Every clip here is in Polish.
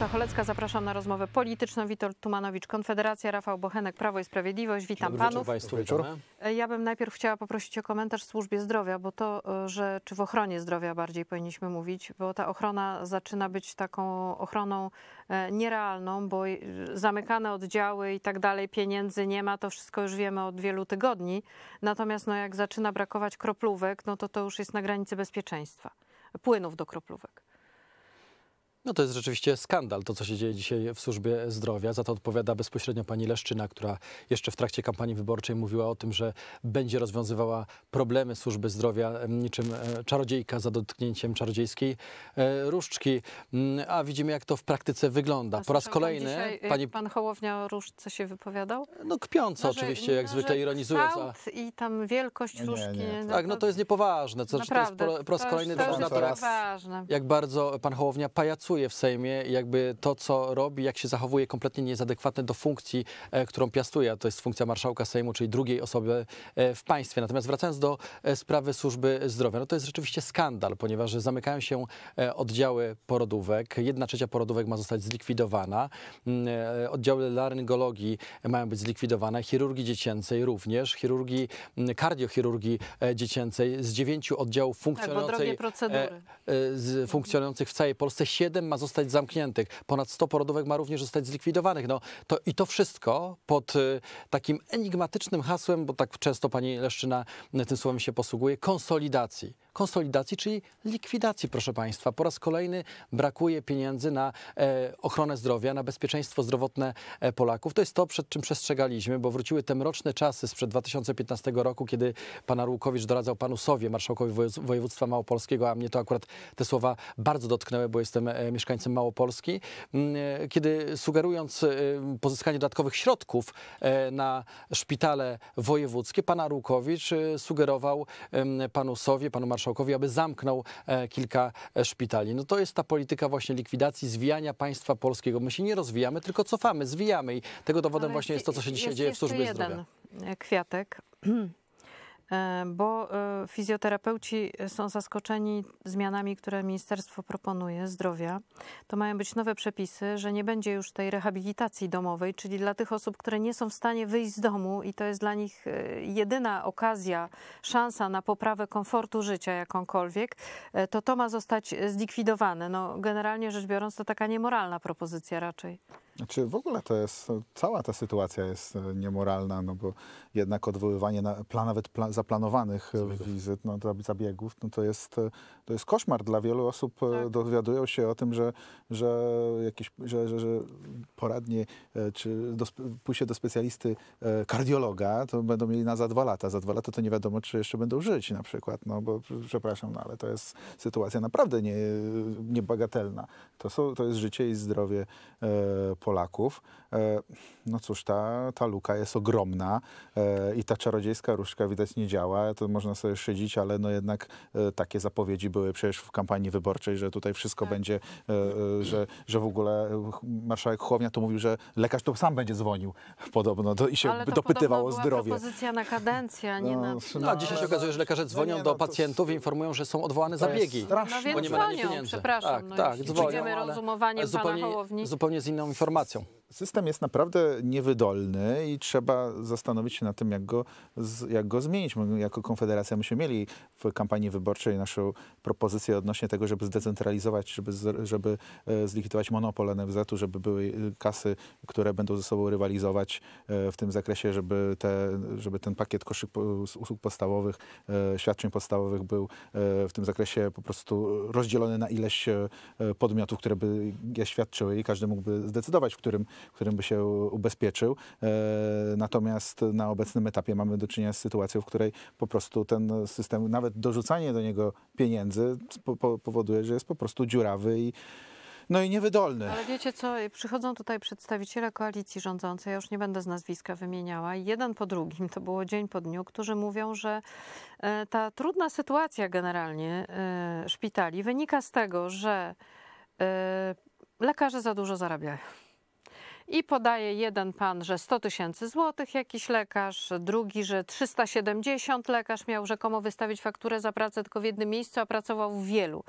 Danuta Cholecka, zapraszam na rozmowę polityczną. Witold Tumanowicz, Konfederacja, Rafał Bochenek, Prawo i Sprawiedliwość. Witam Dobry panów. Państwu, wieczór. Ja bym najpierw chciała poprosić o komentarz w służbie zdrowia, bo to, e, że czy w ochronie zdrowia bardziej powinniśmy mówić, bo ta ochrona zaczyna być taką ochroną e, nierealną, bo zamykane oddziały i tak dalej, pieniędzy nie ma, to wszystko już wiemy od wielu tygodni. Natomiast no, jak zaczyna brakować kroplówek, no to to już jest na granicy bezpieczeństwa, płynów do kroplówek. No to jest rzeczywiście skandal, to co się dzieje dzisiaj w służbie zdrowia. Za to odpowiada bezpośrednio pani Leszczyna, która jeszcze w trakcie kampanii wyborczej mówiła o tym, że będzie rozwiązywała problemy służby zdrowia niczym e, czarodziejka za dotknięciem czarodziejskiej e, różdżki. Mm, a widzimy, jak to w praktyce wygląda. Po raz kolejny... Dzisiaj, y, pani... Pan Hołownia o różdżce się wypowiadał? No kpiąco no, oczywiście, jak no, zwykle ironizując. za. I tam wielkość nie, różdżki... Nie, nie. No tak, no to jest niepoważne. To, Naprawdę, to jest po, raz kolejny to, to, to, to, jak bardzo pan Hołownia pajacuje w Sejmie, jakby to, co robi, jak się zachowuje, kompletnie niezadekwatne do funkcji, e, którą piastuje, a to jest funkcja marszałka Sejmu, czyli drugiej osoby e, w państwie. Natomiast wracając do e, sprawy służby zdrowia, no to jest rzeczywiście skandal, ponieważ zamykają się oddziały porodówek, jedna trzecia porodówek ma zostać zlikwidowana, mm, oddziały laryngologii mają być zlikwidowane, chirurgii dziecięcej również, chirurgii, mm, kardiochirurgii dziecięcej z dziewięciu oddziałów funkcjonujących, tak, funkcjonujących w całej Polsce, siedem ma zostać zamkniętych, ponad 100 porodówek ma również zostać zlikwidowanych. No, to, I to wszystko pod y, takim enigmatycznym hasłem, bo tak często pani Leszczyna y, tym słowem się posługuje, konsolidacji konsolidacji, czyli likwidacji, proszę Państwa. Po raz kolejny brakuje pieniędzy na e, ochronę zdrowia, na bezpieczeństwo zdrowotne e, Polaków. To jest to, przed czym przestrzegaliśmy, bo wróciły te mroczne czasy sprzed 2015 roku, kiedy pan Arłukowicz doradzał panu Sowie, marszałkowi województwa małopolskiego, a mnie to akurat te słowa bardzo dotknęły, bo jestem e, mieszkańcem Małopolski, mm, kiedy sugerując pozyskanie dodatkowych środków na szpitale wojewódzkie, pan Arłukowicz sugerował panu Sowie, panu marszałkowi, marszałkowi, aby zamknął e, kilka e, szpitali. No to jest ta polityka właśnie likwidacji, zwijania państwa polskiego. My się nie rozwijamy, tylko cofamy, zwijamy i tego dowodem Ale właśnie jest to, co się dzisiaj dzieje w służbie jeden zdrowia. jeden kwiatek. E, bo e, fizjoterapeuci e, są zaskoczeni zmianami, które Ministerstwo proponuje zdrowia. To mają być nowe przepisy, że nie będzie już tej rehabilitacji domowej, czyli dla tych osób, które nie są w stanie wyjść z domu i to jest dla nich jedyna okazja, szansa na poprawę komfortu życia jakąkolwiek, to to ma zostać zlikwidowane. No, generalnie rzecz biorąc, to taka niemoralna propozycja raczej. Znaczy w ogóle to jest, cała ta sytuacja jest niemoralna, no bo jednak odwoływanie na plan, nawet plan, zaplanowanych e, wizyt, no, zabiegów, no, to, jest, e, to jest koszmar dla wielu osób. E, tak. Dowiadują się o tym, że, że, jakieś, że, że, że poradnie, czy do, pójście do specjalisty kardiologa, to będą mieli na za dwa lata. Za dwa lata to nie wiadomo, czy jeszcze będą żyć na przykład, no bo przepraszam, no, ale to jest sytuacja naprawdę nie, niebagatelna. To, są, to jest życie i zdrowie e, Polaków. E, no cóż, ta, ta luka jest ogromna e, i ta czarodziejska różdżka widać nie nie działa, to można sobie szydzić, ale no jednak e, takie zapowiedzi były przecież w kampanii wyborczej, że tutaj wszystko tak. będzie, e, e, że, że w ogóle marszałek Chłownia to mówił, że lekarz to sam będzie dzwonił podobno do, i się ale to dopytywał o zdrowie. Pozycja na kadencję, a nie no, na. No, no a dzisiaj się okazuje, że lekarze no dzwonią no, do pacjentów i informują, że są odwołane zabiegi. Straszne. No więc dzwonią, przepraszam. Tak, no, tak, dzwonią, ale, ale zupełnie, zupełnie z inną informacją system jest naprawdę niewydolny i trzeba zastanowić się nad tym, jak go, jak go zmienić. My jako Konfederacja myśmy mieli w kampanii wyborczej naszą propozycję odnośnie tego, żeby zdecentralizować, żeby, żeby e, zlikwidować monopol NFZ-u, żeby były e, kasy, które będą ze sobą rywalizować e, w tym zakresie, żeby, te, żeby ten pakiet koszyk usług podstawowych, świadczeń podstawowych był w tym zakresie po prostu rozdzielony na ileś podmiotów, które by je świadczyły i każdy mógłby zdecydować, w którym którym by się ubezpieczył. E, natomiast na obecnym etapie mamy do czynienia z sytuacją, w której po prostu ten system, nawet dorzucanie do niego pieniędzy powoduje, że jest po prostu dziurawy i no i niewydolny. Ale wiecie co, przychodzą tutaj przedstawiciele koalicji rządzącej, ja już nie będę z nazwiska wymieniała, jeden po drugim, to było dzień po dniu, którzy mówią, że e, ta trudna sytuacja generalnie e, szpitali wynika z tego, że lekarze za dużo zarabiają. I podaje jeden pan, że 100 tysięcy złotych jakiś lekarz, drugi, że 370 lekarz miał rzekomo wystawić fakturę za pracę tylko w jednym miejscu, a pracował w wielu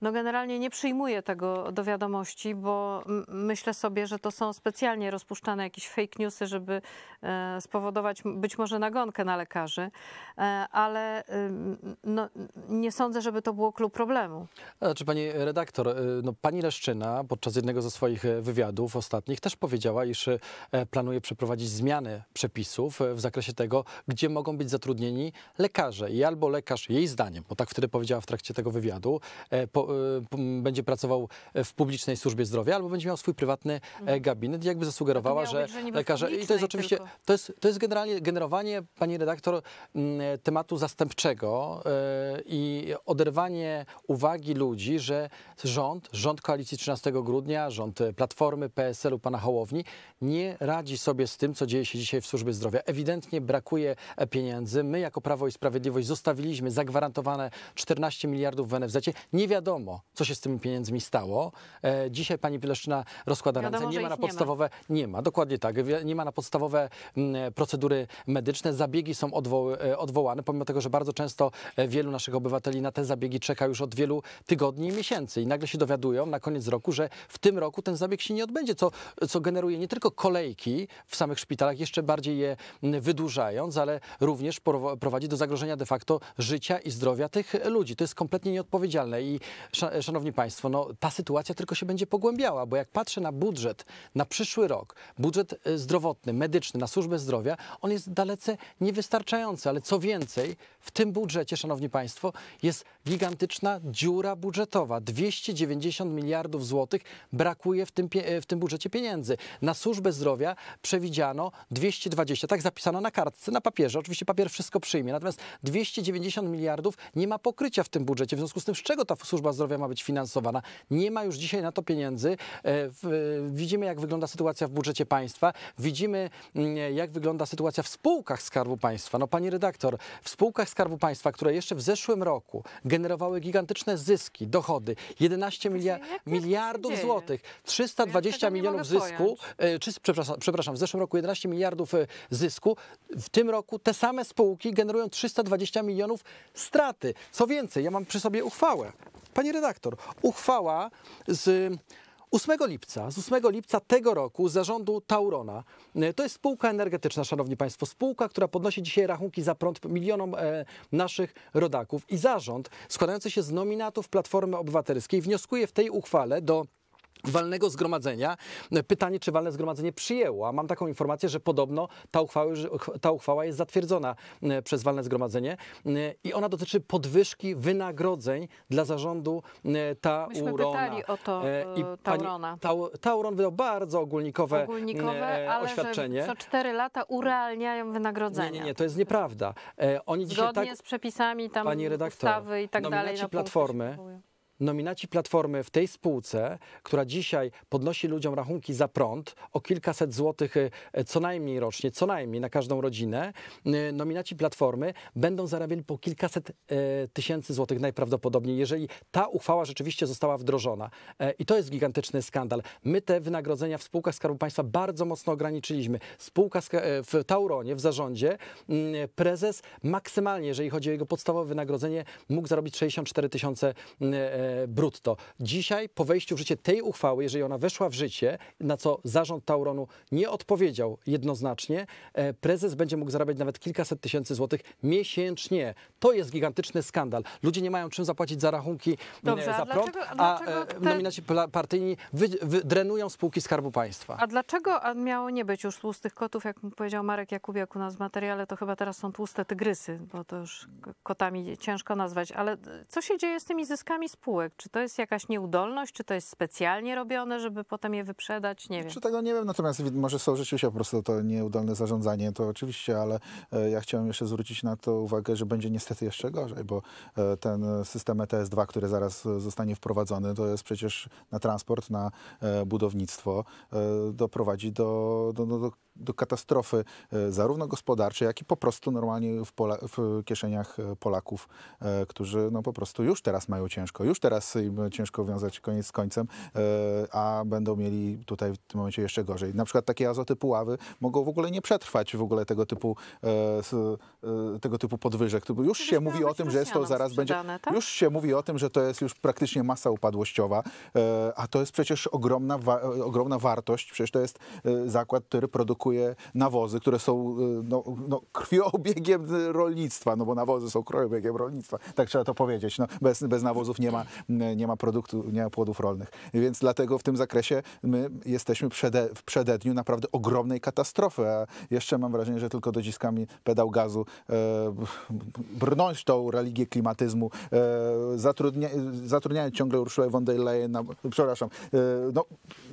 no generalnie nie przyjmuję tego do wiadomości, bo myślę sobie, że to są specjalnie rozpuszczane jakieś fake newsy, żeby e, spowodować być może nagonkę na lekarzy, e, ale y, no, nie sądzę, żeby to było klucz problemu. E, czy pani redaktor, no, pani Leszczyna podczas jednego ze swoich wywiadów ostatnich też powiedziała, iż planuje przeprowadzić zmiany przepisów w zakresie tego, gdzie mogą być zatrudnieni lekarze i albo lekarz jej zdaniem, bo tak wtedy powiedziała w trakcie tego wywiadu, po, Y, będzie pracował w publicznej służbie zdrowia, albo będzie miał swój prywatny e, mhm. gabinet, jakby zasugerowała, że, lekarze. I to jest oczywiście, to jest, to jest generalnie generowanie, pani redaktor, mm, tematu zastępczego y, i oderwanie uwagi ludzi, że rząd, rząd koalicji 13 grudnia, rząd Platformy, PSL-u, pana Hołowni, nie radzi sobie z tym, co dzieje się dzisiaj w służbie zdrowia. Ewidentnie brakuje pieniędzy. My, jako Prawo i Sprawiedliwość, zostawiliśmy zagwarantowane 14 miliardów w NFZ. Nie wiadomo, wiadomo, co się z tymi pieniędzmi stało. E, dzisiaj pani Pieleszczyna rozkłada wiadomo, ręce. Nie ma na podstawowe, nie ma. nie ma. dokładnie tak. Nie ma na podstawowe mm, procedury medyczne. Zabiegi są e, odwołane, pomimo tego, że bardzo często e, wielu naszych obywateli na te zabiegi czeka już od wielu tygodni i miesięcy. I nagle się dowiadują na koniec roku, że w tym roku ten zabieg się nie odbędzie, co, co generuje nie tylko kolejki w samych szpitalach, jeszcze bardziej je mm, wydłużając, ale również prowadzi do zagrożenia de facto życia i zdrowia tych ludzi. To jest kompletnie nieodpowiedzialne i Szanowni Państwo, no, ta sytuacja tylko się będzie pogłębiała, bo jak patrzę na budżet na przyszły rok, budżet y, zdrowotny, medyczny, na służbę zdrowia, on jest dalece niewystarczający, ale co więcej, w tym budżecie, Szanowni Państwo, jest gigantyczna dziura budżetowa. 290 miliardów złotych brakuje w tym, w tym budżecie pieniędzy. Na służbę zdrowia przewidziano 220, tak zapisano na kartce, na papierze. Oczywiście papier wszystko przyjmie, natomiast 290 miliardów nie ma pokrycia w tym budżecie. W związku z tym, z czego ta służba zdrowia ma być finansowana. Nie ma już dzisiaj na to pieniędzy. E, widzimy, jak wygląda sytuacja w budżecie państwa. Widzimy, mm, jak wygląda sytuacja w spółkach Skarbu Państwa. No, pani redaktor, w spółkach Skarbu Państwa, które jeszcze w zeszłym roku generowały gigantyczne zyski, dochody, 11 milia miliardów złotych, 320 ja milionów zysku, e, czy, przepraszam, przepraszam, w zeszłym roku 11 miliardów e, zysku, w tym roku te same spółki generują 320 milionów straty. Co więcej, ja mam przy sobie uchwałę. Pani redaktor, uchwała z 8 lipca, z 8 lipca tego roku zarządu Taurona. E, to jest spółka energetyczna, szanowni państwo, spółka, która podnosi dzisiaj rachunki za prąd milionom e, naszych rodaków i zarząd składający się z nominatów Platformy Obywatelskiej wnioskuje w tej uchwale do walnego zgromadzenia. Pytanie, czy walne zgromadzenie przyjęło, a mam taką informację, że podobno ta uchwała, ta uchwała jest zatwierdzona e, przez walne zgromadzenie e, i ona dotyczy podwyżki wynagrodzeń dla zarządu e, Taurona. Myśmy pytali o to I Taurona. Pani, Tauron wydał bardzo ogólnikowe, ogólnikowe ale oświadczenie. Że co cztery lata urealniają wynagrodzenia. Nie, nie, nie to jest nieprawda. Oni Zgodnie tak, z przepisami tam pani redaktor, ustawy i tak dalej. No, Platformy, nominaci Platformy w tej spółce, która dzisiaj podnosi ludziom rachunki za prąd o kilkaset złotych y, y, co najmniej rocznie, co najmniej na każdą rodzinę, y, nominaci Platformy będą zarabiali po kilkaset tysięcy złotych najprawdopodobniej, jeżeli ta uchwała rzeczywiście została wdrożona. I to jest gigantyczny skandal. My te wynagrodzenia w spółkach Skarbu Państwa bardzo mocno ograniczyliśmy. Spółka w Tauronie, w zarządzie, mm, prezes maksymalnie, jeżeli chodzi o jego podstawowe wynagrodzenie, mógł zarobić 64 tysiące brutto. Dzisiaj po wejściu w życie tej uchwały, jeżeli ona weszła w życie, na co zarząd Tauronu nie odpowiedział jednoznacznie, e, prezes będzie mógł zarabiać nawet kilkaset tysięcy złotych miesięcznie. To jest gigantyczny skandal. Ludzie nie mają czym zapłacić za rachunki e, Dobrze, za a dlaczego, a, e, dlaczego nominaci partyjni wy, wy, drenują spółki Skarbu Państwa. A dlaczego miało nie być już tłustych kotów, jak powiedział Marek Jakubiak u nas w materiale, to chyba teraz są tłuste tygrysy, bo to już kotami ciężko nazwać. Ale co się dzieje z tymi zyskami spółek? Czy to jest jakaś nieudolność, czy to jest specjalnie robione, żeby potem je wyprzedać? Nie wiem. Czy znaczy, tego nie wiem, natomiast może są rzeczywiście po prostu to nieudolne zarządzanie, to oczywiście, ale e, ja chciałem jeszcze zwrócić na to uwagę, że będzie niestety jeszcze gorzej, bo e, ten system ETS-2, który zaraz e, zostanie wprowadzony, to jest przecież na transport, na budownictwo, doprowadzi do, do, do do katastrofy e, zarówno gospodarczej, jak i po prostu normalnie w, Pola, w kieszeniach e, Polaków, e, którzy no po prostu już teraz mają ciężko, już teraz im ciężko wiązać koniec z końcem, a będą mieli tutaj w tym momencie jeszcze gorzej. Na przykład takie azoty puławy mogą w ogóle nie przetrwać w ogóle tego typu, tego typu podwyżek. Już się mówi o tym, że jest to zaraz będzie. Tak? Już się mówi o tym, że to jest już praktycznie masa upadłościowa, a to jest przecież ogromna, ogromna wartość, przecież to jest zakład, który produkuje produkuje nawozy, które są y, no, no, rolnictwa, no bo nawozy są krwiobiegiem rolnictwa, tak trzeba to powiedzieć. No, bez, bez nawozów nie ma, nie ma produktu, nie ma płodów rolnych. Więc dlatego w tym zakresie my jesteśmy przede, w przededniu naprawdę ogromnej katastrofy, a jeszcze mam wrażenie, że tylko dociskami pedał gazu, e, brnąć tą religię klimatyzmu, e, zatrudnia, zatrudniając ciągle Urszulę von der Leyen, na, przepraszam, e, no,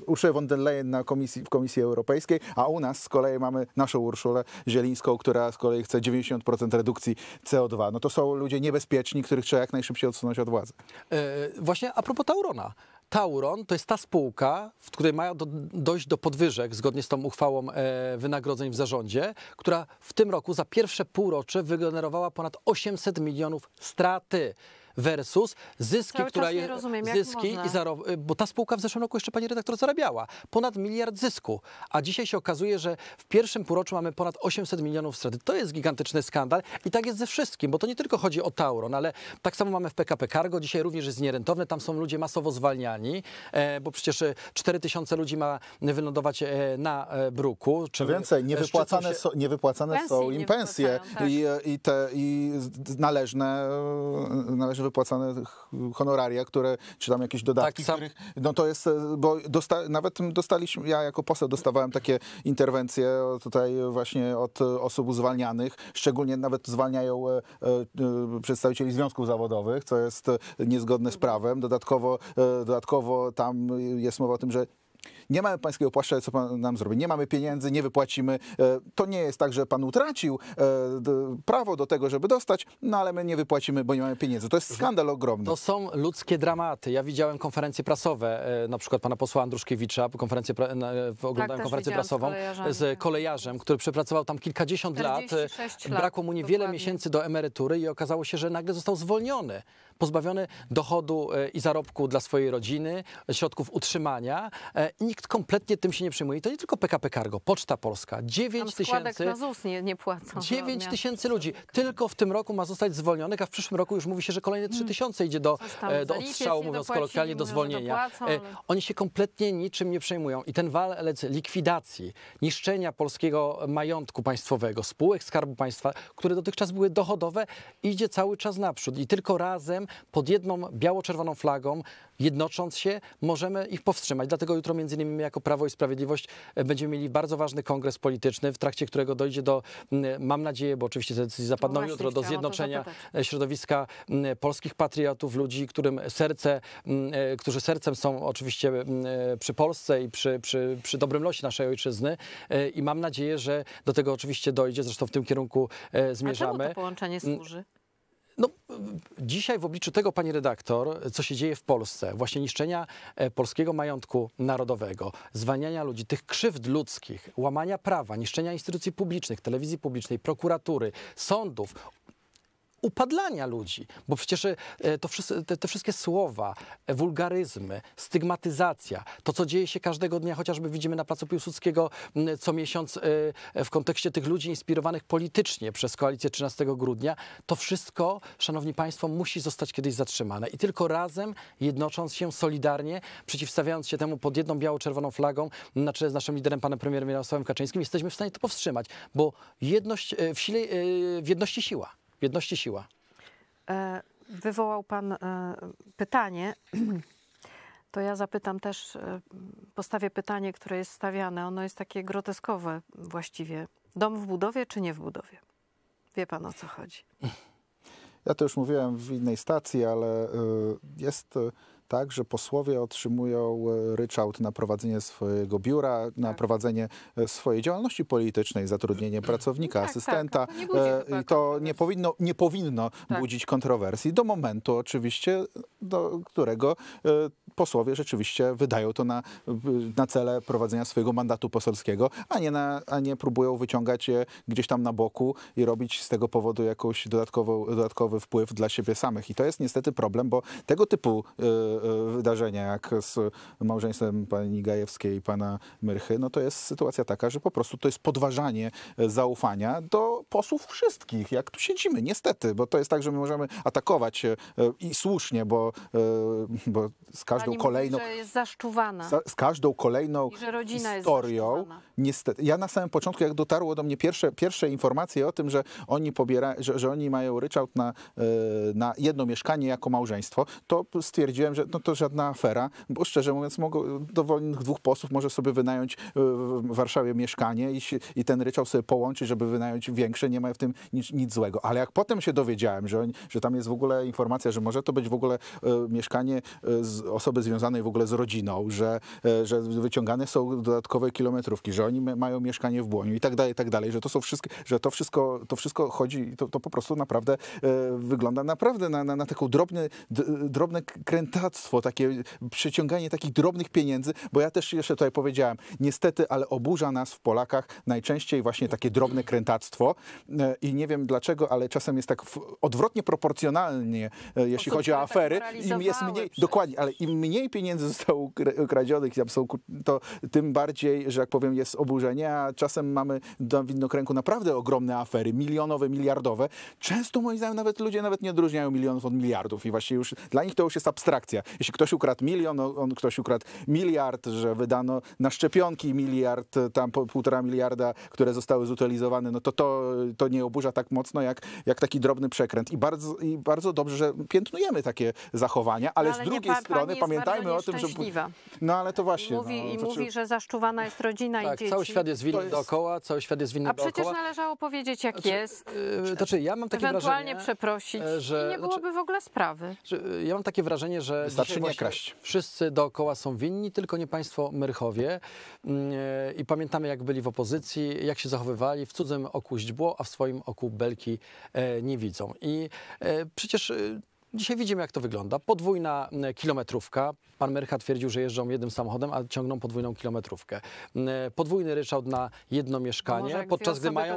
Urszulę von der Leyen na komisji, w Komisji Europejskiej, a u nas z kolei mamy naszą Urszulę Zielińską, która z kolei chce 90% redukcji CO2. No to są ludzie niebezpieczni, których trzeba jak najszybciej odsunąć od władzy. E, właśnie a propos Taurona. Tauron to jest ta spółka, w której ma do, dojść do podwyżek zgodnie z tą uchwałą e, wynagrodzeń w zarządzie, która w tym roku za pierwsze półrocze wygenerowała ponad 800 milionów straty versus zyski, Cały która jest rozumiem, zyski i zarob... Y, bo ta spółka w zeszłym roku jeszcze pani redaktor zarabiała ponad miliard zysku, a dzisiaj się okazuje, że w pierwszym półroczu mamy ponad 800 milionów straty. To jest gigantyczny skandal i tak jest ze wszystkim, bo to nie tylko chodzi o Tauron, ale tak samo mamy w PKP Cargo, dzisiaj również jest nierentowne, tam są ludzie masowo zwalniani, e, bo przecież e, tysiące ludzi ma wylądować e, na bruku. Czy więcej, niewypłacane, się... so, niewypłacane są im pensje tak. i, i, te i należne, należne wypłacane honoraria, które, czy tam jakieś dodatki, tak, których, no to jest, e, bo dosta, nawet dostaliśmy, ja jako poseł dostawałem takie interwencje tutaj właśnie od e, osób zwalnianych, szczególnie nawet zwalniają e, przedstawicieli związków zawodowych, co jest niezgodne z prawem. Dodatkowo, dodatkowo tam jest mowa o tym, że nie mamy pańskiego płaszcza, co pan nam zrobi, nie mamy pieniędzy, nie wypłacimy. E, to nie jest tak, że pan utracił e, prawo do tego, żeby dostać, no ale my nie wypłacimy, bo nie mamy pieniędzy. To jest skandal ogromny. To są ludzkie dramaty. Ja widziałem konferencje prasowe, e, na przykład pana posła Andruszkiewicza, tak, konferencję, oglądałem tak, konferencję prasową z kolejarzem. który przepracował tam kilkadziesiąt lat. lat. Brakło mu niewiele dokładnie. miesięcy do emerytury i okazało się, że nagle został zwolniony pozbawiony dochodu i zarobku dla swojej rodziny, środków utrzymania i nikt Nikt kompletnie tym się nie przejmuje. I to nie tylko PKP Cargo, Poczta Polska. 9 tysięcy. na ZUS nie, nie płacą. 9 tysięcy ludzi. Tylko w tym roku ma zostać zwolnionych, a w przyszłym roku już mówi się, że kolejne 3 mm. tysiące idzie do, e, do odstrzału, mówiąc kolokwialnie, do zwolnienia. Dopłacą. E, oni się kompletnie niczym nie przejmują. I ten walec likwidacji, niszczenia polskiego majątku państwowego, spółek Skarbu Państwa, które dotychczas były dochodowe, idzie cały czas naprzód. I tylko razem, pod jedną biało-czerwoną flagą, Jednocząc się, możemy ich powstrzymać. Dlatego jutro między innymi my jako Prawo i Sprawiedliwość e, będziemy mieli bardzo ważny kongres polityczny, w trakcie którego dojdzie do, mam nadzieję, bo oczywiście te decyzje zapadną no jutro, do zjednoczenia e, środowiska polskich patriotów, ludzi, którym serce, e, którzy sercem są oczywiście przy Polsce i przy, przy, przy dobrym losie naszej ojczyzny. I mam nadzieję, że do tego oczywiście dojdzie, zresztą w tym kierunku zmierzamy. A czemu to połączenie służy? No, dzisiaj w obliczu tego, pani redaktor, co się dzieje w Polsce, właśnie niszczenia e, polskiego majątku narodowego, zwalniania ludzi, tych krzywd ludzkich, łamania prawa, niszczenia instytucji publicznych, telewizji publicznej, prokuratury, sądów, upadlania ludzi, bo przecież e, to wszyscy, te, te, wszystkie słowa, e, wulgaryzmy, stygmatyzacja, to co dzieje się każdego dnia, chociażby widzimy na Placu Piłsudskiego co miesiąc e, w kontekście tych ludzi inspirowanych politycznie przez koalicję 13 grudnia, to wszystko, szanowni państwo, musi zostać kiedyś zatrzymane i tylko razem, jednocząc się solidarnie, przeciwstawiając się temu pod jedną biało-czerwoną flagą na czele z naszym liderem, panem premierem Jarosławem Kaczyńskim, jesteśmy w stanie to powstrzymać, bo jedność w, sile, w jedności siła jedności siła. E, wywołał Pan e, pytanie. To ja zapytam też, e, postawię pytanie, które jest stawiane. Ono jest takie groteskowe właściwie. Dom w budowie czy nie w budowie? Wie Pan o co chodzi? Ja to już mówiłem w innej stacji, ale jest tak, że posłowie otrzymują e, ryczałt na prowadzenie swojego biura, tak. na prowadzenie e, swojej działalności politycznej, zatrudnienie no, pracownika, tak, tak, asystenta. Tak, to nie e, I to nie powinno, nie powinno tak. budzić kontrowersji do momentu oczywiście, do którego posłowie rzeczywiście wydają to na, na cele prowadzenia swojego mandatu poselskiego, a nie, na, a nie próbują wyciągać je gdzieś tam na boku i robić z tego powodu jakiś dodatkowy wpływ dla siebie samych. I to jest niestety problem, bo tego typu y, E, wydarzenia jak z małżeństwem pani Gajewskiej i pana Myrchy, no to jest sytuacja taka, że po prostu to jest podważanie e, zaufania do posłów wszystkich, jak tu siedzimy, niestety, bo to jest tak, że my możemy atakować e, i słusznie, bo, bo z każdą pani kolejną... Mówi, że jest zaszczuwana. Z każdą kolejną historią, niestety, ja na samym początku, jak dotarło do mnie pierwsze, pierwsze informacje o tym, że oni, pobiera, że, że oni mają ryczałt na, na jedno mieszkanie jako małżeństwo, to stwierdziłem, że że no to żadna afera, bo szczerze mówiąc, mogą, dowolnych dwóch posłów może sobie wynająć e, w Warszawie mieszkanie i, i ten ryczał sobie połączyć, żeby wynająć większe, nie ma w tym nic, nic złego. Ale jak potem się dowiedziałem, że, że tam jest w ogóle informacja, że może to być w ogóle e, mieszkanie e, osoby związanej w ogóle z rodziną, że, że wyciągane są dodatkowe kilometrówki, że oni mają mieszkanie w Błoniu i tak dalej, i tak dalej, że to są wszystkie, że to wszystko, to wszystko chodzi, to, to po prostu naprawdę wygląda naprawdę na, na, na taką drobne drobne kręta, takie przyciąganie takich drobnych pieniędzy, bo ja też jeszcze tutaj powiedziałem, niestety, ale oburza nas w Polakach najczęściej właśnie takie drobne krętactwo e, i nie wiem dlaczego, ale czasem jest tak odwrotnie proporcjonalnie, e, jeśli chodzi o tak afery, im jest mniej, przecież. dokładnie, ale im mniej pieniędzy zostało ukradzionych, to tym bardziej, że jak powiem, jest oburzenie, a czasem mamy w widnokręgu naprawdę ogromne afery, milionowe, miliardowe. Często moim zdaniem nawet ludzie nawet nie odróżniają milionów od miliardów i właśnie już dla nich to już jest abstrakcja. Jeśli ktoś ukradł milion, no, on, ktoś ukradł miliard, że wydano na szczepionki miliard, e, tam półtora miliarda, które zostały zutylizowane, no to, to e, to nie oburza tak mocno jak, jak taki drobny przekręt. I bardzo, I bardzo dobrze, że piętnujemy takie zachowania, ale, no, ale z drugiej nie, pa, strony pamiętajmy o tym, że... No ale to właśnie. Mówi, no, I to, mówi, czy... że zaszczuwana jest rodzina tak, i dzieci. cały świat jest winny jest... dookoła, cały świat jest winny A dookoła. A przecież należało powiedzieć jak znaczy, jest. Yy, znaczy, ja mam takie Ewentualnie wrażenie, przeprosić że, i nie byłoby znaczy, w ogóle sprawy. ja mam takie wrażenie, że Wystarczy nie kraść. Wszyscy dookoła są winni, tylko nie państwo Myrchowie. Mm, e, I pamiętamy, jak byli w opozycji, jak się zachowywali. W cudzym oku źdźbło, a w swoim oku belki e, nie widzą. I e, przecież Dzisiaj widzimy, jak to wygląda. Podwójna mm, kilometrówka. Pan Mercha twierdził, że jeżdżą jednym samochodem, a ciągną podwójną kilometrówkę. Mm, podwójny ryczałt na jedno mieszkanie, no podczas gdy mają.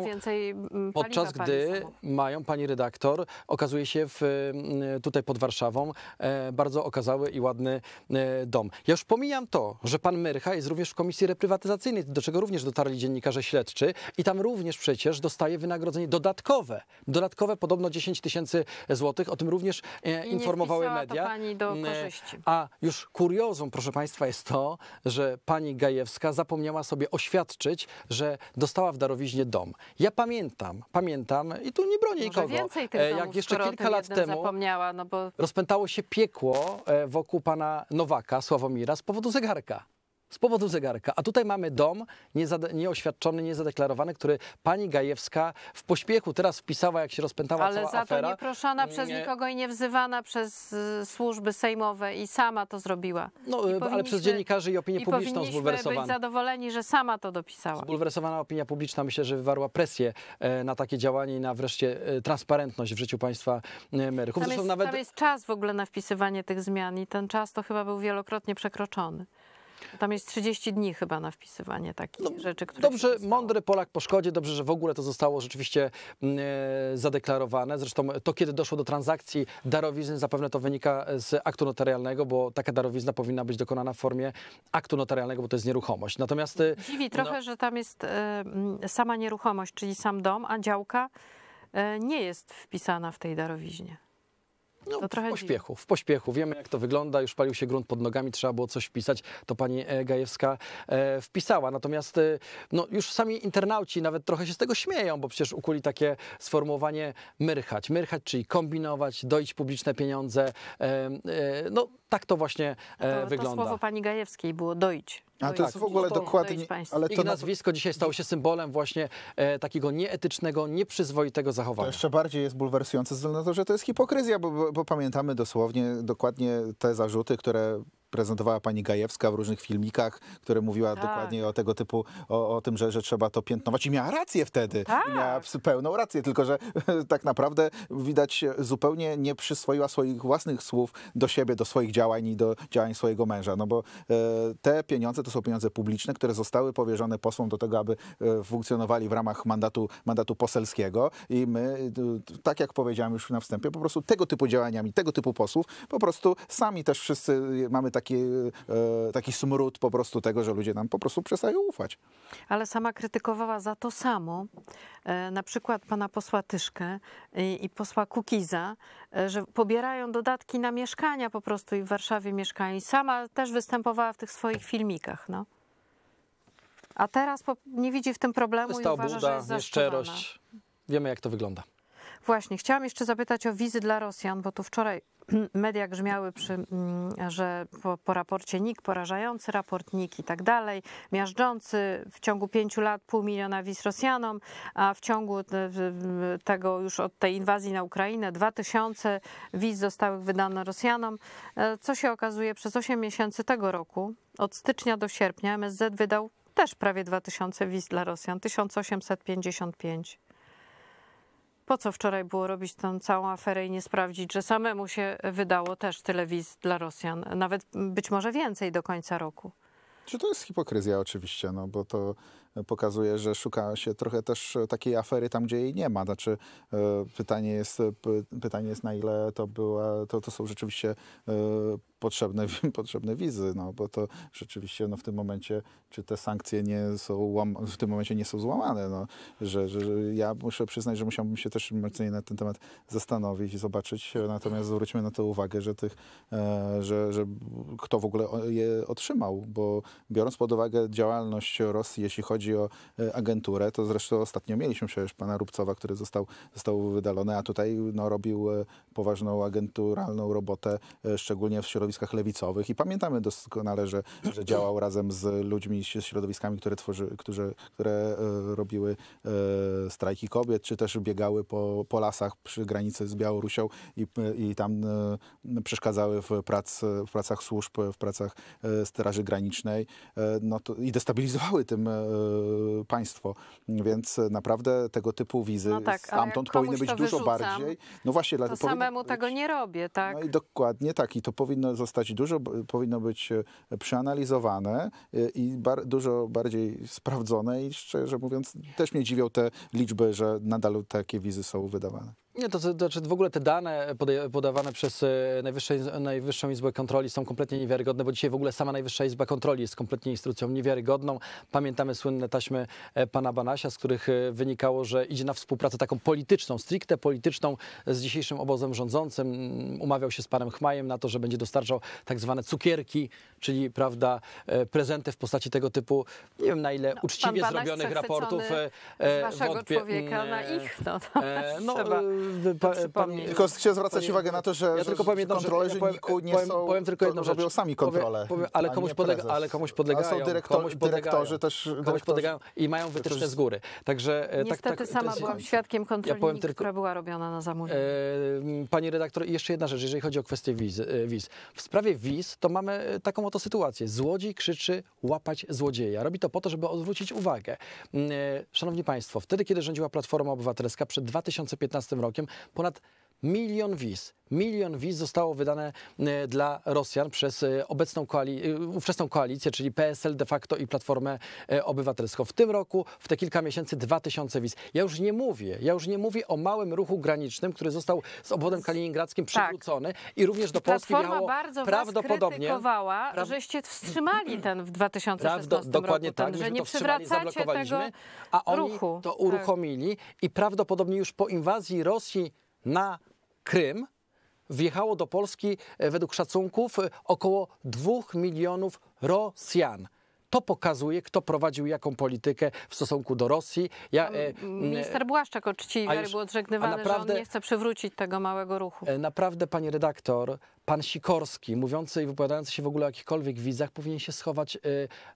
Mm, podczas gdy mają, pani redaktor, okazuje się w, tutaj pod Warszawą e, bardzo okazały i ładny e, dom. Ja już pomijam to, że pan Mercha jest również w komisji reprywatyzacyjnej, do czego również dotarli dziennikarze śledczy i tam również przecież dostaje wynagrodzenie dodatkowe. Dodatkowe podobno 10 tysięcy złotych. O tym również E, I informowały media. To pani do mm, e, korzyści. A już kuriozum, proszę państwa, jest to, że pani Gajewska zapomniała sobie oświadczyć, że dostała w darowiźnie dom. Ja pamiętam, pamiętam i tu nie bronię Może nikogo. Więcej tych e, domów, Jak jeszcze kilka lat temu no bo... rozpętało się piekło wokół pana Nowaka, Sławomira, z powodu zegarka z powodu zegarka. A tutaj mamy dom nieoświadczony, niezadeklarowany, który pani Gajewska w pośpiechu teraz wpisała, jak się rozpętała Ale cała afera. Ale za to nieproszona nie... przez nikogo i niewzywana przez y, służby sejmowe i sama to zrobiła. No, y, ale przez dziennikarzy i opinię i publiczną zbulwersowaną. być zadowoleni, że sama to dopisała. Zbulwersowana opinia publiczna myślę, że wywarła presję e, na takie działanie i na wreszcie e, transparentność w życiu państwa e, emerytów. Tam, nawet... tam jest czas w ogóle na wpisywanie tych zmian i ten czas to chyba był wielokrotnie przekroczony. Tam jest 30 dni chyba na wpisywanie takich no, rzeczy, które. Dobrze, mądry Polak po szkodzie, dobrze, że w ogóle to zostało rzeczywiście mm, e, zadeklarowane. Zresztą to, kiedy doszło do transakcji darowizny, zapewne to wynika z aktu notarialnego, bo taka darowizna powinna być dokonana w formie aktu notarialnego, bo to jest nieruchomość. Natomiast. E, Dziwi trochę, no, że tam jest e, sama nieruchomość, czyli sam dom, a działka e, nie jest wpisana w tej darowiznie. No, to trochę w pośpiechu, w pośpiechu. Wiemy, jak to wygląda, już palił się grunt pod nogami, trzeba było coś wpisać. To pani e, Gajewska e, wpisała. Natomiast e, no, już sami internauci nawet trochę się z tego śmieją, bo przecież ukuli takie sformułowanie myrchać. Myrchać, czyli kombinować, doić publiczne pieniądze. E, e no, tak to właśnie e, to, wygląda. To słowo pani Gajewskiej było doić. No A to jest w ogóle dokładnie. No ale to nazwisko dzisiaj stało się symbolem właśnie e, takiego nieetycznego, nieprzyzwoitego zachowania. To jeszcze bardziej jest bulwersujące ze względu na to, że to jest hipokryzja, bo, bo, bo pamiętamy dosłownie dokładnie te zarzuty, które prezentowała pani Gajewska w różnych filmikach, które mówiła tak. dokładnie o tego typu, o, o tym, że, że, trzeba to piętnować. I miała rację wtedy. Tak. miała pełną rację, tylko że tak naprawdę widać e, zupełnie nie przyswoiła swoich własnych słów do siebie, do swoich działań i do działań swojego męża. No bo e, te pieniądze to są pieniądze publiczne, które zostały powierzone posłom do tego, aby e, funkcjonowali w ramach mandatu, mandatu poselskiego i my, tak jak powiedziałem już na wstępie, po prostu tego typu działaniami, tego typu posłów, po prostu sami też wszyscy mamy tak taki, e, taki smród po prostu tego, że ludzie nam po prostu przestają ufać. Ale sama krytykowała za to samo, e, na przykład pana posła Tyszkę i posła Kukiza, e, że pobierają dodatki na mieszkania po prostu i w Warszawie mieszkają. I sama też występowała w tych swoich filmikach, no. A teraz nie widzi w tym problemu jest i uważa, buda, że jest nieszczerość. Wiemy, jak to wygląda. Właśnie, chciałam jeszcze zapytać o wizy dla Rosjan, bo tu wczoraj media grzmiały, przy, mm, że po, po raporcie NIK, porażający raport NIK i tak dalej, miażdżący w ciągu pięciu lat pół miliona wiz Rosjanom, a w ciągu tego już od tej inwazji na Ukrainę dwa tysiące wiz zostałych wydanych Rosjanom, e, co się okazuje przez osiem miesięcy tego roku, od stycznia do sierpnia MSZ wydał też prawie dwa tysiące wiz dla Rosjan, 1855 po co wczoraj było robić tę całą aferę i nie sprawdzić, że samemu się wydało też tyle wiz dla Rosjan, nawet być może więcej do końca roku. Czy to jest hipokryzja oczywiście, no bo to e, pokazuje, że szuka się trochę też e, takiej afery tam, gdzie jej nie ma. Znaczy e, pytanie jest, pytanie jest na ile to była, to, to są rzeczywiście potrzebne, potrzebne wizy, no bo to rzeczywiście no, w tym momencie, czy te sankcje nie są w tym momencie nie są złamane, no, że, że, ja muszę przyznać, że musiałbym się też mocniej na ten temat zastanowić i zobaczyć, natomiast zwróćmy na to uwagę, że tych, e, że, że kto w ogóle je otrzymał, bo biorąc pod uwagę działalność Rosji, jeśli chodzi o e, agenturę, to zresztą ostatnio mieliśmy przecież pana Rubcowa, który został, został wydalony, a tutaj no, robił e, poważną agenturalną robotę, e, szczególnie w środowisku środowiskach lewicowych i pamiętamy doskonale, że, że działał razem z ludźmi, z środowiskami, które, tworzy, którzy, które e, robiły e, strajki kobiet, czy też biegały po, po lasach przy granicy z Białorusią i, i tam e, przeszkadzały w, prac, w pracach służb, w pracach Straży Granicznej no to, i destabilizowały tym państwo. Więc naprawdę tego typu wizy no tak, stamtąd powinny być dużo wyrzucam, bardziej. No właśnie, to dla, samemu tego nie robię, tak? No i dokładnie tak. I to powinno zostać dużo, powinno być e, przeanalizowane e, i bar, dużo bardziej sprawdzone i szczerze mówiąc też mnie dziwią te liczby, że nadal takie wizy są wydawane. Nie, to, znaczy w ogóle te dane podawane przez e, Najwyższą Izbę Kontroli są kompletnie niewiarygodne, bo dzisiaj w ogóle sama Najwyższa Izba Kontroli jest kompletnie instrukcją niewiarygodną. Pamiętamy słynne taśmy e, pana Banasia, z których e, wynikało, że idzie na współpracę taką polityczną, stricte polityczną z dzisiejszym obozem rządzącym. Mm, umawiał się z panem Chmajem na to, że będzie dostarczał tak zwane cukierki, czyli prawda, prezenty w postaci tego typu, nie wiem na ile no, uczciwie zrobionych raportów. Z waszego wątpię, człowieka mm, na ich, no, no trzeba. Y, pa, y, pan, tylko chcę zwracać uwagę na to, że, ja tylko powiem kontrolerzy ja powiem, nie powiem, są, powiem tylko jedną robią sami kontrolę, ale, komuś podlega, ale komuś podlegają. Ale są dyrektor, komuś podlegają, dyrektorzy też. Dyrektorzy. Komuś podlegają i mają wytyczne z góry. Także, e, tak, Niestety tak, tak, sama byłam świadkiem kontroli ja NIK, tylko, która była robiona na zamówienie. E, pani redaktor, jeszcze jedna rzecz, jeżeli chodzi o kwestię wiz, e, wiz. W sprawie wiz to mamy taką oto sytuację. Złodziej krzyczy łapać złodzieja. Robi to po to, żeby odwrócić uwagę. Mm, szanowni Państwo, wtedy, kiedy rządziła Platforma Obywatelska przed 2015 rokiem, på något Milion wiz. Milion wiz zostało wydane e, dla Rosjan przez e, obecną koali e, ówczesną koalicję, czyli PSL de facto i Platformę Obywatelską. W tym roku, w te kilka miesięcy, 2000 wiz. Ja już nie mówię, ja już nie mówię o małym ruchu granicznym, który został z obwodem kaliningradzkim tak. przywrócony tak. i również do Polski Platforma miało bardzo prawdopodobnie... Platforma pra... żeście wstrzymali ten w 2016 tak, do, dokładnie roku, tak, ten, że nie przywracacie tego a oni ruchu. to tak. uruchomili tak. i prawdopodobnie już po inwazji Rosji na Krym wjechało do Polski e, według szacunków e, około 2 milionów Rosjan. To pokazuje, kto prowadził jaką politykę w stosunku do Rosji. Ja, e, Minister Błaszczak uczciwie był odżegnywany, naprawdę, że on nie chce przywrócić tego małego ruchu. Naprawdę, pani redaktor, pan Sikorski, mówiący i wypowiadający się w ogóle o jakichkolwiek widzach, powinien się schować e,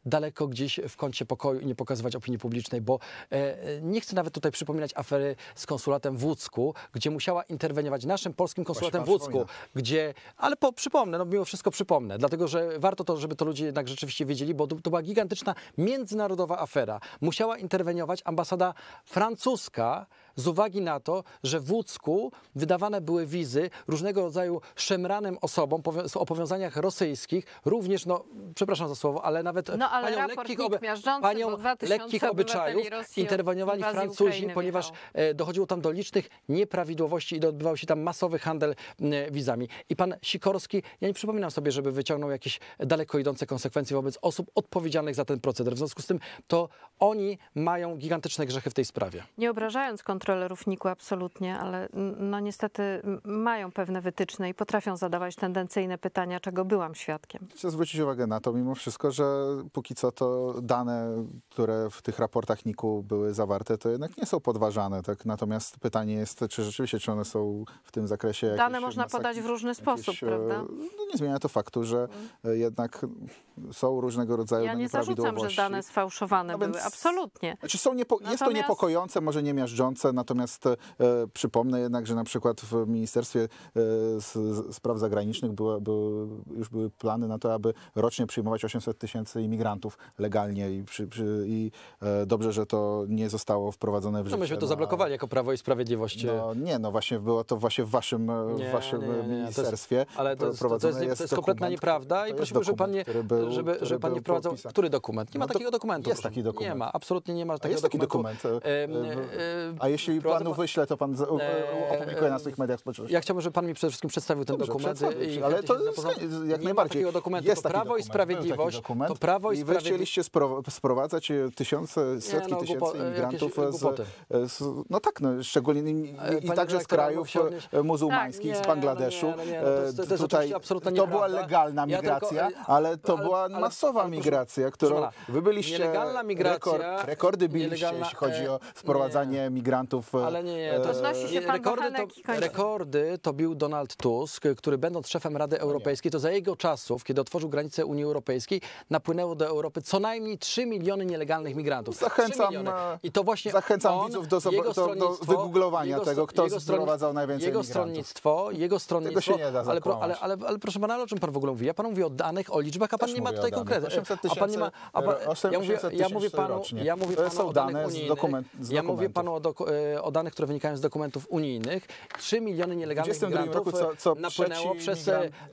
daleko gdzieś w kącie pokoju i nie pokazywać opinii publicznej, bo e, e, nie chcę nawet tutaj przypominać afery z konsulatem w Łódzku, gdzie musiała interweniować naszym polskim konsulatem w Łódzku, gdzie, ale po, przypomnę, no mimo wszystko przypomnę, dlatego że warto to, żeby to ludzie jednak rzeczywiście wiedzieli, bo to, to była gigantyczna międzynarodowa afera. Musiała interweniować ambasada francuska, z uwagi na to, że w Łódzku wydawane były wizy różnego rodzaju szemranym osobom o powiązaniach rosyjskich, również, no przepraszam za słowo, ale nawet no, ale panią lekkich, oby, panią lekkich obyczajów interweniowali Francuzi, Ukrainy ponieważ e, dochodziło tam do licznych nieprawidłowości i odbywał się tam masowy handel e, wizami. I pan Sikorski, ja nie przypominam sobie, żeby wyciągnął jakieś daleko idące konsekwencje wobec osób odpowiedzialnych za ten proceder. W związku z tym to oni mają gigantyczne grzechy w tej sprawie. Nie obrażając kontroli kontrolerów nik absolutnie, ale no niestety mają pewne wytyczne i potrafią zadawać tendencyjne pytania, czego byłam świadkiem. Chcę zwrócić uwagę na to mimo wszystko, że póki co to dane, które w tych raportach NIK-u były zawarte, to jednak nie są podważane. Tak? Natomiast pytanie jest, czy rzeczywiście, czy one są w tym zakresie jakieś Dane można masaki, podać w różny sposób, jakieś, prawda? No nie zmienia to faktu, że mhm. jednak są różnego rodzaju ja Ja nie zarzucam, że dane sfałszowane no były, absolutnie. Znaczy są niepo, jest Natomiast... to niepokojące, może nie miażdżące, natomiast e, przypomnę jednak, że na przykład w Ministerstwie e, Spraw Zagranicznych już były plany na to, aby rocznie przyjmować 800 tysięcy imigrantów legalnie i, przy, przy, i, e, dobrze, że to nie zostało wprowadzone w no, życie. No myśmy to no, zablokowali jako Prawo i Sprawiedliwość. No, nie, no właśnie było to właśnie w waszym, nie, w waszym nie, nie, ministerstwie to jest, Ale to jest, to jest, to jest kompletna nieprawda i prosiłbym, żeby pan nie, był, żeby, żeby pan nie wprowadzał... Który dokument? Nie ma no takiego dokumentu. Jest taki dokument. Nie ma, absolutnie nie ma takiego jest dokumentu. dokument. E, e, e, a jeśli jeśli panu wyślę, to pan eee, opublikuje na swoich mediach społecznościowych. Ja chciałbym, żeby pan mi przede wszystkim przedstawił ten dokument. ale to jak najbardziej. Takiego jest to Prawo i Sprawiedliwość. To Prawo i, i wy chcieliście sprowadzać tysiące, setki no, tysięcy imigrantów z, No tak, no, szczególnie e, i, także z krajów muzułmańskich, z Bangladeszu. to, Tutaj, to była legalna migracja, e, ale to była masowa migracja, którą wy byliście... Nielegalna migracja... rekordy biliście, jeśli chodzi o sprowadzanie e, migrantów prezydentów. E, ale nie, nie. E, to odnosi się pan rekordy, to, rekordy to bił Donald Tusk, który będąc szefem Rady no Europejskiej, to za jego czasów, kiedy otworzył granice Unii Europejskiej, napłynęło do Europy co najmniej 3 miliony nielegalnych migrantów. Zachęcam, e, I to właśnie zachęcam on, widzów do, jego do, do wygooglowania tego, kto sprowadzał najwięcej jego migrantów. Stronnictwo, jego stronnictwo, tego się nie da ale, pro, ale, ale, ale, proszę pana, o czym pan w ogóle mówi? Ja panu mówię o danych, o liczbach, a pan Też nie ma tutaj konkretów. 800 tysięcy, a pan nie ma, 800 ja, mówię, ja mówię panu, rocznie. ja mówię panu to są o dane z dokument, z ja mówię panu o, doku, E, o danych, które wynikają z dokumentów unijnych, 3 miliony nielegalnych migrantów roku co, co e, napłynęło przez... E, migrant,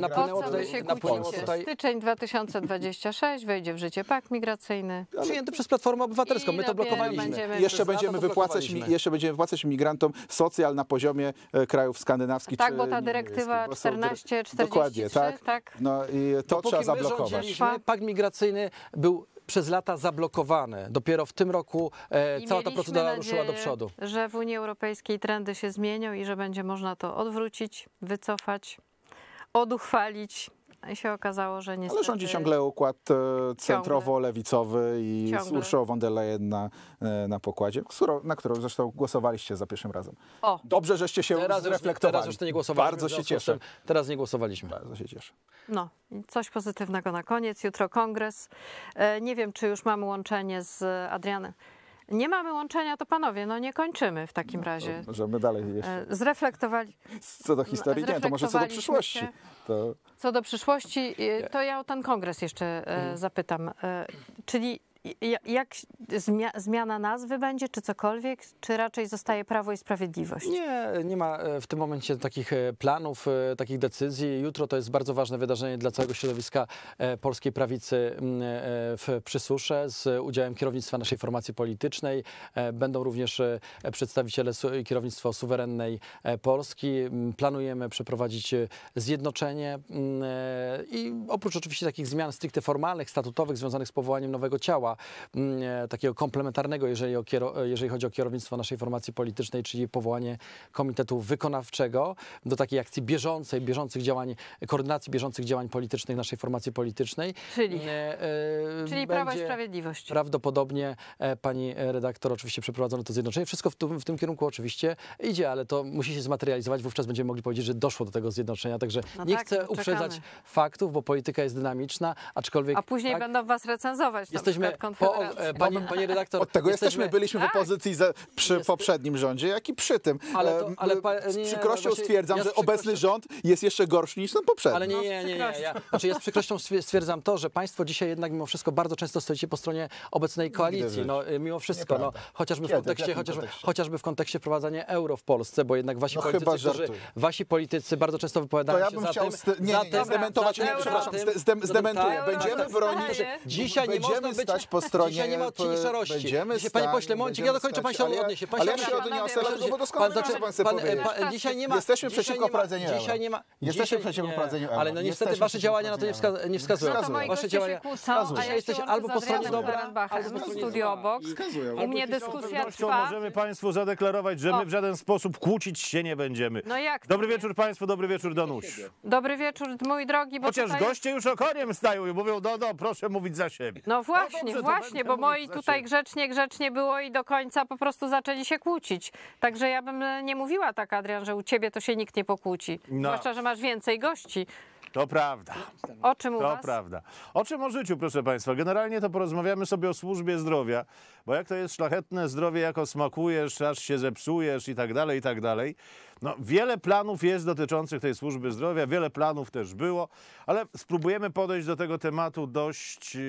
napłynęło tutaj, napłynęło tutaj... Styczeń 2026 wejdzie w życie pakt migracyjny. Przyjęty przez Platformę Obywatelską. My to blokowaliśmy. Będziemy jeszcze, będziemy wypłacać, jeszcze będziemy wypłacać migrantom socjal na poziomie krajów skandynawskich. Tak, bo ta dyrektywa 1443, Dokładnie, tak. tak? No i to Dopóki trzeba zablokować. Pak pakt migracyjny był przez lata zablokowane. Dopiero w tym roku e, cała ta procedura nadzieję, ruszyła do przodu. Że w Unii Europejskiej trendy się zmienią i że będzie można to odwrócić, wycofać, oduchwalić się okazało, że niestety... Ale rządzi ciągle układ e, centrowo-lewicowy i ciągle. z Urszą von der Leyen na, e, na pokładzie, na którą zresztą głosowaliście za pierwszym razem. O. Dobrze, żeście się teraz zreflektowali. Już, teraz już nie głosowaliśmy. Bardzo się cieszę. teraz nie głosowaliśmy. Bardzo się cieszę. No, coś pozytywnego na koniec. Jutro kongres. E, nie wiem, czy już mamy łączenie z Adrianem. Nie mamy łączenia, to panowie, no nie kończymy w takim no, razie. Możemy dalej jeszcze. E, zreflektowali. Co do historii, nie, to może co do przyszłości. To... Co do przyszłości, e, to ja o ten kongres jeszcze e, mhm. zapytam. Czyli jak zmiana nazwy będzie, czy cokolwiek, czy raczej zostaje Prawo i Sprawiedliwość? Nie, nie ma e, w tym momencie takich e, planów, e, takich decyzji. Jutro to jest bardzo ważne wydarzenie dla całego środowiska polskiej prawicy w Przysusze z udziałem kierownictwa naszej formacji politycznej. Będą również przedstawiciele kierownictwa suwerennej Polski. Planujemy przeprowadzić zjednoczenie i oprócz oczywiście takich zmian stricte formalnych, statutowych związanych z powołaniem nowego ciała, Mm, e, takiego komplementarnego, jeżeli, o e, jeżeli chodzi o kierownictwo naszej formacji politycznej, czyli powołanie komitetu wykonawczego do takiej akcji bieżącej, bieżących działań, koordynacji bieżących działań politycznych naszej formacji politycznej. Czyli, mm, e, e, czyli Prawa i Sprawiedliwość. Prawdopodobnie pani redaktor oczywiście przeprowadzono to zjednoczenie. Wszystko w, tu, w tym kierunku oczywiście idzie, ale to musi się zmaterializować. Wówczas będziemy mogli powiedzieć, że doszło do tego zjednoczenia. Także no nie tak, chcę no czekamy. uprzedzać faktów, bo polityka jest dynamiczna, aczkolwiek... A później tak, będą was recenzować. Jesteśmy, Panie Po, e, pani, redaktor... Od tego jesteśmy, jesteśmy byliśmy tak. w opozycji przy jest... poprzednim rządzie, jak i przy tym. Ale, to, ale pa, nie, z przykrością stwierdzam, ja z że obecny rząd jest jeszcze gorszy niż ten poprzedni. Ale nie, nie, no, nie. nie, Ja, znaczy ja z przykrością stwierdzam to, że państwo dzisiaj jednak mimo wszystko bardzo często stoicie po stronie obecnej koalicji. No, y, mimo wszystko, no, chociażby, w kontekście, chociażby, chociażby w kontekście wprowadzania euro w Polsce, bo jednak wasi no politycy, którzy, wasi politycy bardzo często wypowiadają to ja bym się za chciał tym. Nie, zdementować, nie, przepraszam, zdementuję. Będziemy bronić, dzisiaj nie można być też po stronie... Dzisiaj nie ma odcieni szarości. Będziemy dzisiaj, panie pośle, momencik, ja dokończę, pan się odniesie. pan ale ja się do tego nie osadzę, doskonale pan, pan, znaczy, pan, e, pan, pan, Dzisiaj nie ma... Jesteśmy przeciwko prowadzeniu Dzisiaj nie ma... Jesteśmy przeciwko prowadzeniu Ale no niestety wasze działania na no to nie wskazują. No wasze działania... Dzisiaj jesteś albo po stronie dobra, albo po studio obok. U mnie dyskusja trwa. Możemy państwu zadeklarować, że my w żaden sposób kłócić się nie będziemy. No jak? Dobry wieczór państwu, dobry wieczór Danuś. Dobry wieczór, mój drogi. Chociaż goście już okoniem stają i mówią, no, no, proszę mówić za siebie. No właśnie właśnie, bo moi tutaj grzecznie, grzecznie było i do końca po prostu zaczęli się kłócić. Także ja bym e, nie mówiła tak, Adrian, że u ciebie to się nikt nie pokłóci. No. Zwłaszcza, że masz więcej gości. To prawda. O czym u to was? prawda. O czym o życiu, proszę Państwa. Generalnie to porozmawiamy sobie o służbie zdrowia. Bo jak to jest szlachetne zdrowie, jako smakujesz, aż się zepsujesz i tak dalej, i tak dalej. No, wiele planów jest dotyczących tej służby zdrowia, wiele planów też było, ale spróbujemy podejść do tego tematu dość yy,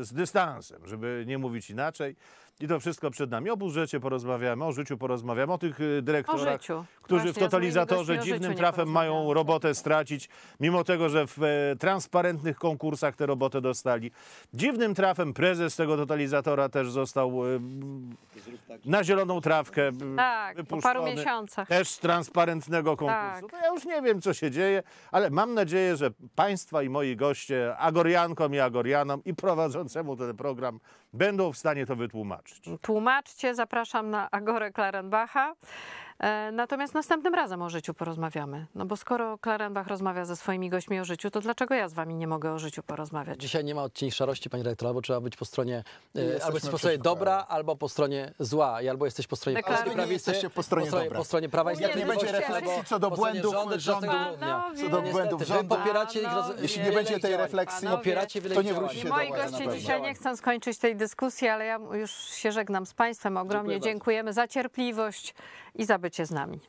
z dystansem, żeby nie mówić inaczej. I to wszystko przed nami. O budżecie porozmawiamy, o życiu porozmawiamy, o tych y, dyrektorach, o którzy Właśnie, w totalizatorze dziwnym trafem mają robotę stracić, mimo tego, że w e, transparentnych konkursach tę robotę dostali. Dziwnym trafem prezes tego totalizatora też został Y, y, tak, na zieloną trawkę y, tak, wypuszczony. po paru miesiącach. Też z transparentnego konkursu. Tak. ja już nie wiem, co się dzieje, ale mam nadzieję, że Państwa i moi goście, Agoriankom i Agorianom i prowadzącemu ten program będą w stanie to wytłumaczyć. Tłumaczcie, zapraszam na Agorę Klarenbacha. E, natomiast następnym razem o życiu porozmawiamy. No bo skoro Klarenbach rozmawia ze swoimi gośćmi o życiu, to dlaczego ja z wami nie mogę o życiu porozmawiać? Dzisiaj nie ma odcieni szarości, pani dyrektor, albo trzeba być po stronie, e, albo po stronie dobra, albo po stronie zła, I albo jesteś po stronie jesteście po stronie, po stronie, dobra. Po stronie prawa i Jak nie będzie refleksji co do błędów rządu, Co do błędów rządu. popieracie ich roz... Jeśli nie będzie tej refleksji, popieracie to nie wróci Moi goście dzisiaj nie chcą skończyć tej dyskusji, ale ja już się żegnam z państwem. Ogromnie dziękujemy za cierpliwość, i za bycie z nami.